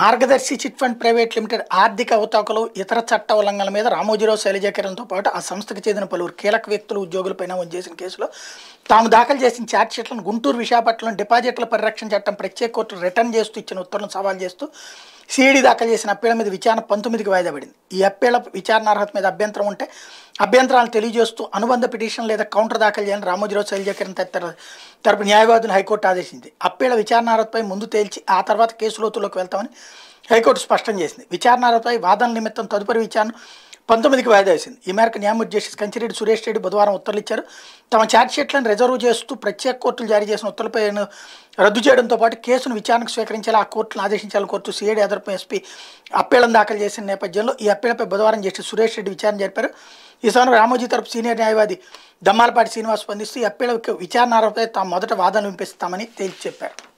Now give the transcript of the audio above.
మార్గదర్శి chit fund private limited ఆర్థిక అవతాకులు ఇతర చట్ట ఉల్లంఘనల మీద రామోజీరావు శైలజాకరణతో పాటు ఆ సంస్థకు చెందిన పలువురు కీలక వ్యక్తులు ఉద్యోగులపైన చేసిన కేసులో తాము దాఖలు చేసిన ఛార్జ్షీట్లను గుంటూరు విశాఖపట్నం డిపాజిట్ల పరిరక్షణ చట్టం ప్రత్యేక కోర్టు రిటర్న్ చేస్తూ ఇచ్చిన ఉత్తర్వులను సవాల్ చేస్తూ సిఈడి దాఖలు చేసిన అప్పీల మీద విచారణ పంతొమ్మిదికి వాయిదా పడింది ఈ విచారణ విచారణార్హత మీద అభ్యంతరం ఉంటే అభ్యంతరాలు తెలియజేస్తూ అనుబంధ పిటిషన్ లేదా కౌంటర్ దాఖలు చేయాలని రామోజీరావు శైలజకరణ తదితర తరపు న్యాయవాదిని హైకోర్టు ఆదేశించింది అప్పీల విచారణపై ముందు తేల్చి ఆ తర్వాత కేసు లోతులోకి వెళ్తామని హైకోర్టు స్పష్టం చేసింది విచారణపై వాదన నిమిత్తం తదుపరి విచారణ పంతొమ్మిదికి వాయిదా వేసింది ఈ మేరకు న్యాయమూర్తి జస్టిస్ కంచిరెడ్డి సురేష్ రెడ్డి బుధవారం ఉత్తర్వులు ఇచ్చారు తమ ఛార్జ్షీట్లను రిజర్వ్ చేస్తూ ప్రత్యేక కోర్టులు జారీ చేసిన ఉత్తర్వులపై రద్దు చేయడంతో పాటు కేసును విచారణకు స్వీకరించేలా ఆ కోర్టును ఆదేశించాలని కోర్టు సీఐడి అదర్పం ఎస్పీ అప్పీలను దాఖలు చేసిన నేపథ్యంలో ఈ అప్పీలపై బుధవారం జస్టిస్ సురేష్ రెడ్డి విచారణ జరిపారు ఈ సమయంలో రామోజీ తరపు సీనియర్ న్యాయవాది దమ్మాలపాటి శ్రీనివాస్ స్పందిస్తూ ఈ అప్పీళ్ల విచారణ తాము మొదట వాదనలు వినిపిస్తామని తేల్చి చెప్పారు